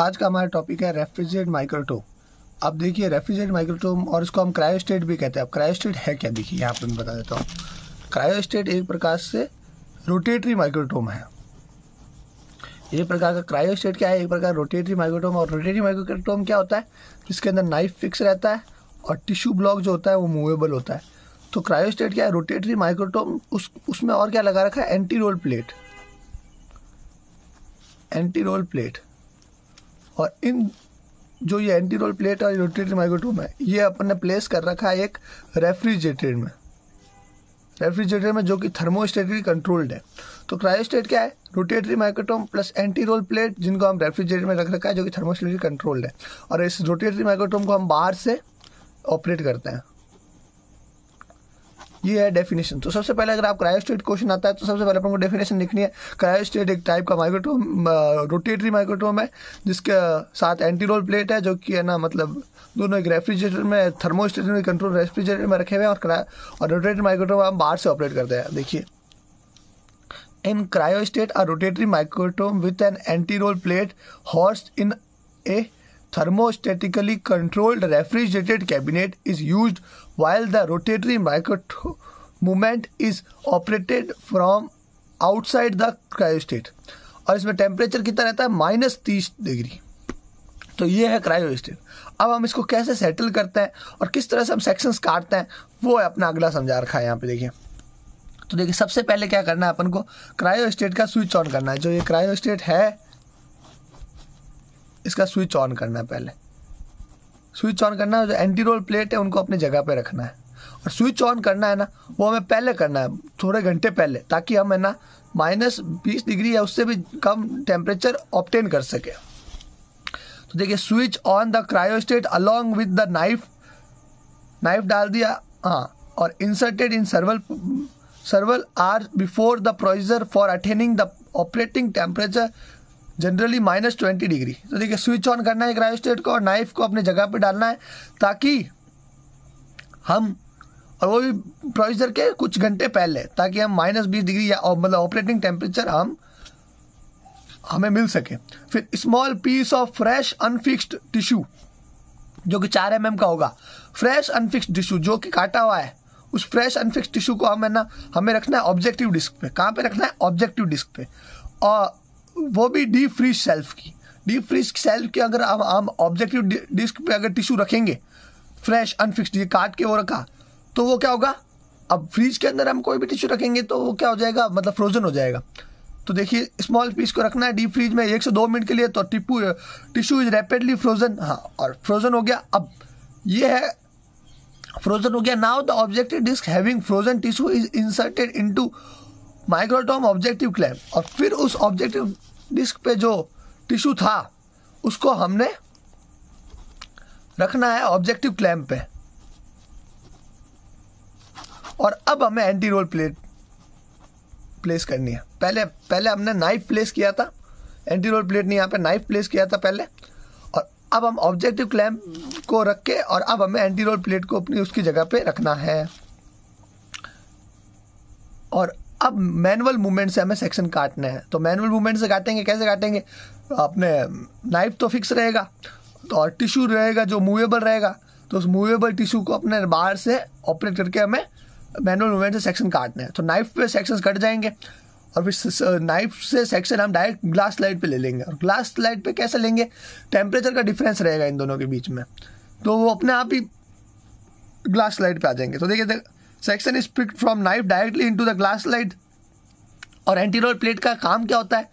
आज का हमारा टॉपिक है रेफ्रिजरेट माइक्रोटोम अब देखिए रेफ्रिजरेट माइक्रोटोम और इसको हम क्रायोस्टेट भी कहते हैं अब क्रायोस्टेट है क्या देखिए यहाँ पर मैं बता देता हूँ क्रायोस्टेट एक प्रकार से रोटेटरी माइक्रोटोम है एक प्रकार का क्रायोस्टेट क्या है एक प्रकार रोटेटरी माइक्रोटोम और रोटेटरी माइक्रोटोम क्या होता है जिसके अंदर नाइफ फिक्स रहता है और टिश्यू ब्लॉक जो होता है वो मूवेबल होता है तो क्रायोस्टेट क्या है रोटेटरी माइक्रोटोम उस उसमें और क्या लगा रखा है anti roll plate anti roll plate और इन जो ये एंटी रोल प्लेट और रोटेटरी माइक्रोट्यूब है ये अपन ने प्लेस कर रखा है एक रेफ्रिजरेटर में रेफ्रिजरेटर में जो कि थर्मोस्टेटरी कंट्रोल्ड है तो क्रायोस्टेट क्या है rotatory microtome plus anti roll plate जिनको हम रेफ्रिजरेटर में रख रखा है जो कि थर्मोस्टेटली कंट्रोल्ड है और इस रोटेटरी माइक्रोटोम को हम बाहर से ऑपरेट करते हैं ये है डेफिनेशन तो सबसे पहले अगर आप क्रायो स्टेट क्वेश्चन आता है तो सबसे पहले आपको डेफिनेशन लिखनी है क्रायो स्टेट एक टाइप का माइक्रोटोम रोटेटरी माइक्रोटोम है जिसके साथ एंटी रोल प्लेट है जो कि है ना मतलब दोनों एक रेफ्रिजरेटर में थर्मोस्टेट कंट्रोल रेफ्रिजरेटर में रखे हुए हैं और क्रा और रोटेटरी माइक्रोटोम हम बाहर से ऑपरेट करते हैं देखिए इन cryostat a rotatory microtome with an anti roll plate हॉर्स in a thermostatically controlled refrigerated cabinet is used while the rotatory micro movement is operated from outside the cryostat और इसमें टेम्परेचर कितना रहता है माइनस तीस degree तो ये है क्रायोस्टेट अब हम इसको कैसे सेटल करते हैं और किस तरह से हम सेक्शंस काटते हैं वो है अपना अगला समझा रखा है यहाँ पे देखिए तो देखिए सबसे पहले क्या करना है अपन को क्रायो स्टेट का स्विच ऑन करना है जो ये क्रायो स्टेट है इसका स्विच ऑन करना है पहले स्विच ऑन करना है जो एंटी रोल प्लेट है उनको अपनी जगह पे रखना है और स्विच ऑन करना है ना वो हमें पहले करना है थोड़े घंटे पहले ताकि हम है ना माइनस बीस डिग्री या उससे भी कम टेम्परेचर ऑप्टेन कर सके तो देखिए switch on the cryostat along with the knife knife डाल दिया हाँ और inserted in several several are before the procedure for attaining the operating temperature generally minus twenty degree तो देखिए स्विच ऑन करना है क्रायोस्टेट को और नाइफ को अपने जगह पे डालना है ताकि हम और वो भी प्रोविजर के कुछ घंटे पहले ताकि हम माइनस बीस डिग्री या मतलब ऑपरेटिंग टेम्परेचर हम हमें मिल सके फिर small piece of fresh unfixed tissue जो कि चार एम mm का होगा फ्रेश अनफिक्स्ड टिश्यू जो कि काटा हुआ है उस फ्रेश अनफिक्स टिश्यू को हम है ना हमें रखना है ऑब्जेक्टिव डिस्क पे कहाँ पे रखना है ऑब्जेक्टिव डिस्क पे और वो भी डीप फ्रीज सेल्फ की डीप फ्रीज सेल्फ की अगर आप हम ऑब्जेक्टिव डिस्क पे अगर टिश्यू रखेंगे फ्रेश अनफिक्स ये काट के वो रखा तो वो क्या होगा अब फ्रीज के अंदर हम कोई भी टिश्यू रखेंगे तो वो क्या हो जाएगा मतलब फ्रोजन हो जाएगा तो देखिए स्मॉल पीस को रखना है डीप फ्रीज में एक से दो मिनट के लिए तो टिपू टिश्यू इज रैपिडली फ्रोजन हाँ और फ्रोजन हो गया अब ये है फ्रोजन हो गया now the objective disc having frozen tissue is inserted into microtome objective clamp और फिर उस ऑब्जेक्टिव डिस्क पे जो टिश्यू था उसको हमने रखना है ऑब्जेक्टिव क्लैम्प पे और अब हमें एंटी रोल प्लेट प्लेस करनी है पहले पहले हमने नाइफ प्लेस किया था एंटी रोल प्लेट ने यहाँ पे नाइफ प्लेस किया था पहले और अब हम ऑब्जेक्टिव क्लैम्प को रख के और अब हमें एंटी रोल प्लेट को अपनी उसकी जगह पे रखना है और अब मैनुअल मूवमेंट से हमें सेक्शन काटने हैं तो मैनुअल मूवमेंट से काटेंगे कैसे काटेंगे अपने नाइफ तो फिक्स रहेगा तो और टिश्यू रहेगा जो मूवेबल रहेगा तो उस मूवेबल टिश्यू को अपने बाहर से ऑपरेट करके हमें मैनुअल मूवमेंट से सेक्शन काटने हैं तो नाइफ पे सेक्शन कट जाएंगे और फिर नाइफ से सेक्शन हम डायरेक्ट ग्लास लाइट पे ले लेंगे और ग्लास लाइट पे कैसे लेंगे टेम्परेचर का डिफरेंस रहेगा इन दोनों के बीच में तो वो अपने आप ही ग्लास लाइट पे आ जाएंगे तो देखिए section is pick from knife directly into the glass slide और एंटी रोल प्लेट का काम क्या होता है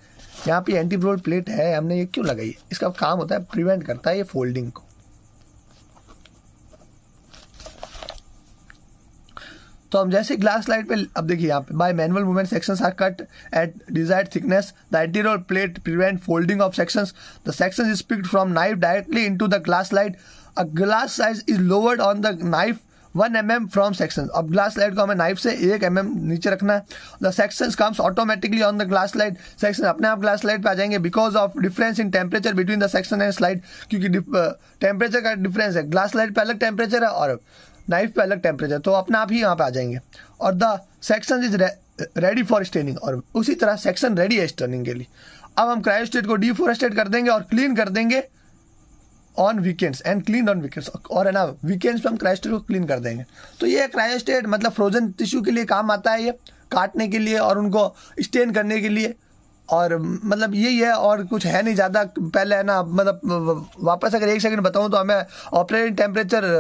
यहाँ पे एंटी रोल प्लेट है हमने ये क्यों लगाई इसका काम होता है प्रिवेंट करता है ये फोल्डिंग को तो हम जैसे ग्लास लाइट पे अब देखिए यहाँ पे by manual movement sections are cut at desired thickness the roll plate prevent folding of sections the sections is picked from knife directly into the glass slide a glass साइज is lowered on the knife one M M from section अब glass slide को हमें knife से एक M mm M नीचे रखना है the section comes automatically on the glass slide section अपने आप ग्लास लाइट पर आ जाएंगे because of difference in temperature between the section and slide क्योंकि टेम्परेचर का डिफरेंस है ग्लास लाइट पर अलग टेम्परेचर है और नाइफ पे अलग टेम्परेचर तो अपने आप ही यहाँ पे आ जाएंगे और the section is ready for staining और उसी तरह सेक्शन रेडी है स्टर्निंग के लिए अब हम क्रायोस्टेट को डिफोरेस्टेट कर देंगे और क्लीन कर देंगे on weekends and clean on weekends और है ना वीकेंड्स पे हम क्राइस्टेड को क्लीन कर देंगे तो ये क्राइस्टेड मतलब फ्रोजन टिश्यू के लिए काम आता है ये काटने के लिए और उनको स्टेन करने के लिए और मतलब यही है और कुछ है नहीं ज़्यादा पहले है ना मतलब वापस अगर एक सेकंड बताऊँ तो हमें ऑपरेटिंग टेम्परेचर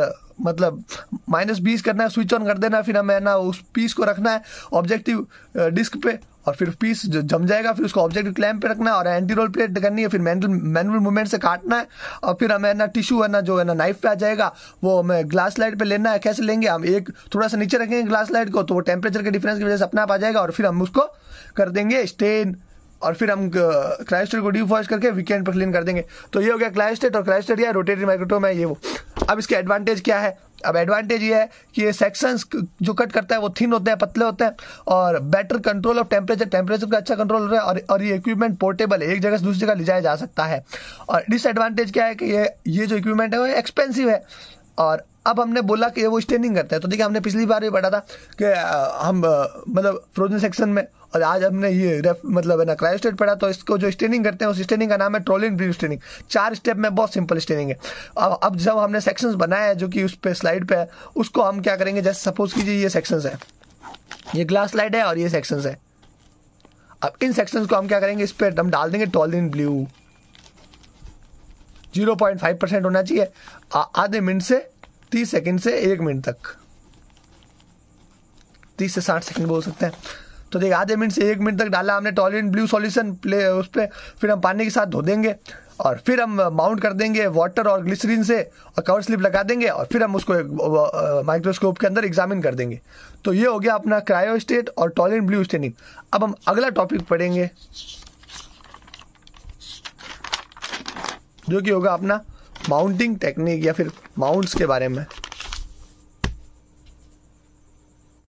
मतलब माइनस बीस करना है स्विच ऑन कर देना फिर हमें ना उस पीस को रखना है ऑब्जेक्टिव डिस्क uh, पे और फिर पीस जम जाएगा फिर उसको ऑब्जेक्ट क्लैम पे रखना है और एंटी रोल प्लेट करनी है फिर मैनुअल मैनुअल मूवमेंट से काटना है और फिर हमें ना टिश्यू है ना जो है ना नाइफ पे आ जाएगा वो हमें ग्लास लाइट पे लेना है कैसे लेंगे हम एक थोड़ा सा नीचे रखेंगे ग्लास लाइट को तो वो टेम्परेचर के डिफरेंस की वजह से अपना आप आ जाएगा और फिर हम उसको कर देंगे स्टेन और फिर हम क्राइस्टेट को डिफॉइस करके वीकेंड पर क्लीन कर देंगे तो ये हो गया क्लाइस्टेट और क्राइस्टेट या रोटेटरी माइक्रोटो में ये वो अब इसके एडवांटेज क्या है अब एडवांटेज ये है कि ये सेक्शंस जो कट करता है वो थिन होते हैं पतले होते हैं और better control of temperature temperature का अच्छा कंट्रोल हो रहा है और, और ये इक्विपमेंट पोर्टेबल है एक जगह से दूसरी जगह ले जाया जा सकता है और डिसएडवांटेज क्या है कि ये ये जो इक्विपमेंट है वो एक्सपेंसिव है और अब हमने बोला कि वो स्टेनिंग करता है तो देखिए हमने पिछली बार भी पढ़ा था कि हम मतलब फ्रोजन सेक्शन में और आज हमने ये रेफ मतलब है ना क्राइस्ट स्टेट पढ़ा तो इसको जो स्टेनिंग करते हैं उस स्टेनिंग का नाम है ट्रोलिन ब्रीव स्टेनिंग चार स्टेप में बहुत सिंपल स्टेनिंग है अब अब जब हमने सेक्शन बनाया है जो कि उस पर स्लाइड पे है उसको हम क्या करेंगे जैसे सपोज कीजिए ये सेक्शन है ये ग्लास स्लाइड है और ये सेक्शन है अब इन सेक्शन को हम क्या करेंगे इस पर हम डाल देंगे ट्रोलिन ब्लू 0.5 परसेंट होना चाहिए आधे मिनट से 30 सेकंड से एक मिनट तक 30 से 60 सेकंड बोल सकते हैं तो देख आधे मिनट से एक मिनट तक डाला हमने इन ब्लू सॉल्यूशन प्ले उस पर फिर हम पानी के साथ धो देंगे और फिर हम माउंट कर देंगे वाटर और ग्लिसरीन से और कवर स्लिप लगा देंगे और फिर हम उसको माइक्रोस्कोप के अंदर एग्जामिन कर देंगे तो ये हो गया अपना क्रायो स्टेट और टॉलिन ब्लू स्टेनिंग अब हम अगला टॉपिक पढ़ेंगे जो कि होगा अपना माउंटिंग टेक्निक या फिर माउंट्स के बारे में